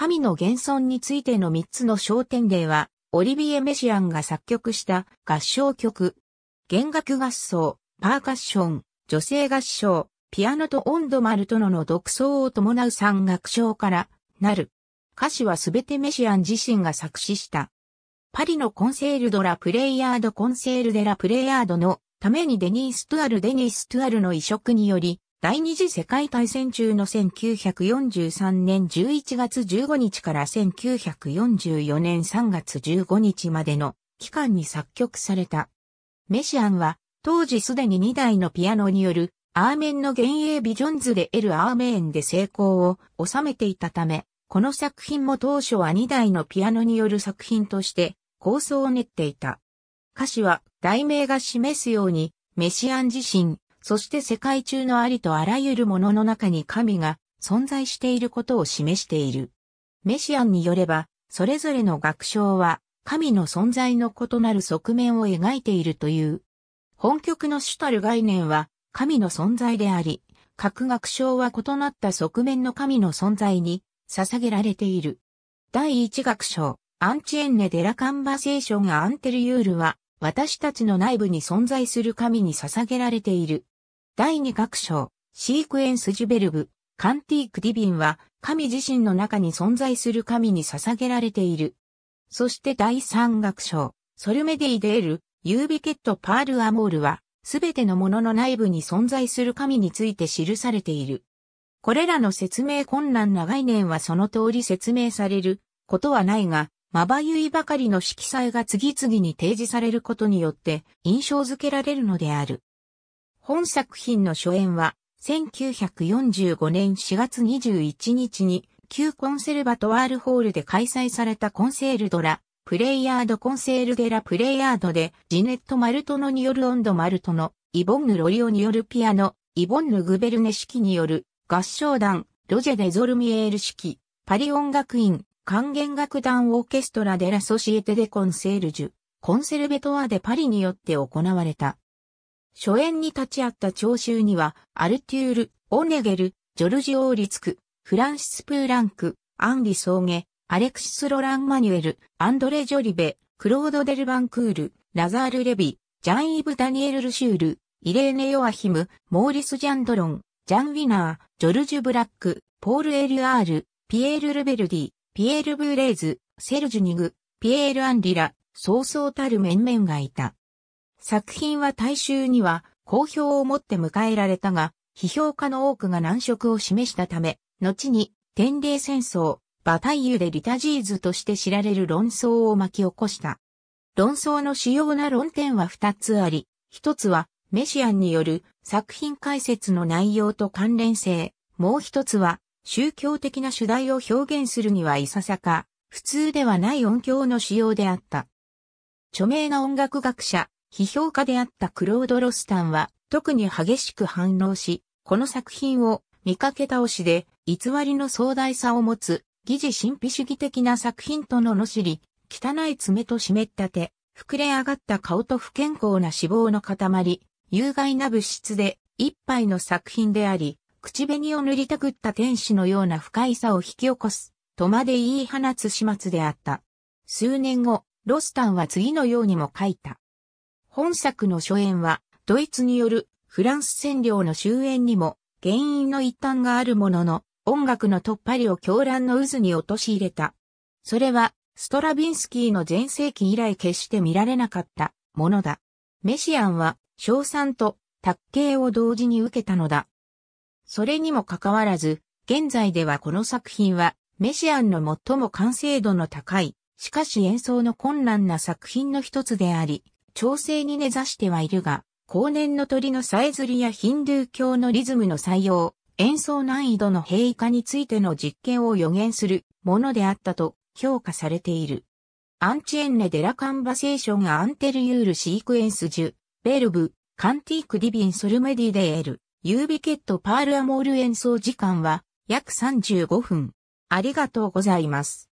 神の現存についての3つの焦点例は、オリビエ・メシアンが作曲した合唱曲、弦楽合奏、パーカッション、女性合唱、ピアノとマル丸ノの独奏を伴う三楽章からなる。歌詞はすべてメシアン自身が作詞した。パリのコンセールドラプレイヤードコンセールデラプレイヤードのためにデニー・ストゥアル・デニー・ストゥアルの移植により第二次世界大戦中の1943年11月15日から1944年3月15日までの期間に作曲された。メシアンは当時すでに2台のピアノによるアーメンの幻影ビジョンズでエル・アーメンで成功を収めていたため、この作品も当初は2台のピアノによる作品として構想を練っていた。歌詞は題名が示すようにメシアン自身、そして世界中のありとあらゆるものの中に神が存在していることを示している。メシアンによれば、それぞれの学章は神の存在の異なる側面を描いているという。本曲の主たる概念は神の存在であり、各学章は異なった側面の神の存在に捧げられている。第一学章、アンチエンネ・デラ・カンバセーション・アンテル・ユールは、私たちの内部に存在する神に捧げられている。第二楽章、シークエンス・ジュベルブ、カンティーク・ディビンは、神自身の中に存在する神に捧げられている。そして第三楽章、ソルメディ・デール、ユービケット・パール・アモールは、すべてのものの内部に存在する神について記されている。これらの説明困難な概念はその通り説明されることはないが、まばゆいばかりの色彩が次々に提示されることによって印象づけられるのである。本作品の初演は、1945年4月21日に、旧コンセルバトワールホールで開催されたコンセールドラ、プレイヤードコンセールデラプレイヤードで、ジネット・マルトノによる温度マルトノ、イボンヌ・ロリオによるピアノ、イボンヌ・グベルネ式による合唱団、ロジェ・デ・ゾルミエール式、パリ音楽院、管弦楽団オーケストラデラ・ソシエテ・デ・コンセールジュ、コンセルベトワでパリによって行われた。初演に立ち会った聴衆には、アルテュール、オネゲル、ジョルジオーリツク、フランシス・プーランク、アンリ・ソーゲ、アレクシス・ロラン・マニュエル、アンドレ・ジョリベ、クロード・デル・バンクール、ラザール・レビ、ジャン・イブ・ダニエル・ルシュール、イレーネ・ヨアヒム、モーリス・ジャンドロン、ジャン・ウィナー、ジョルジュ・ブラック、ポール・エル・アール、ピエール・ルベルディ、ピエール・ブーレーズ、セルジュニグ、ピエール・アンリラ、そうそうたる面々がいた。作品は大衆には好評をもって迎えられたが、批評家の多くが難色を示したため、後に天霊戦争、バタイユでリタジーズとして知られる論争を巻き起こした。論争の主要な論点は二つあり、一つはメシアンによる作品解説の内容と関連性、もう一つは宗教的な主題を表現するにはいささか普通ではない音響の使用であった。著名な音楽学者、批評家であったクロード・ロスタンは特に激しく反応し、この作品を見かけ倒しで偽りの壮大さを持つ疑似神秘主義的な作品とののしり、汚い爪と湿った手、膨れ上がった顔と不健康な脂肪の塊、有害な物質で一杯の作品であり、口紅を塗りたくった天使のような不快さを引き起こす、とまで言い放つ始末であった。数年後、ロスタンは次のようにも書いた。本作の初演は、ドイツによるフランス占領の終焉にも原因の一端があるものの、音楽の突破りを狂乱の渦に陥れた。それは、ストラビンスキーの前世紀以来決して見られなかったものだ。メシアンは、賞賛と卓形を同時に受けたのだ。それにもかかわらず、現在ではこの作品は、メシアンの最も完成度の高い、しかし演奏の困難な作品の一つであり、調整に根ざしてはいるが、後年の鳥のさえずりやヒンドゥー教のリズムの採用、演奏難易度の平易化についての実験を予言するものであったと評価されている。アンチエンネ・デラ・カンバセーション・アンテル・ユール・シークエンス・ジュ、ベルブ、カンティーク・ディビン・ソルメディ・デエル、ユービケット・パール・アモール演奏時間は約35分。ありがとうございます。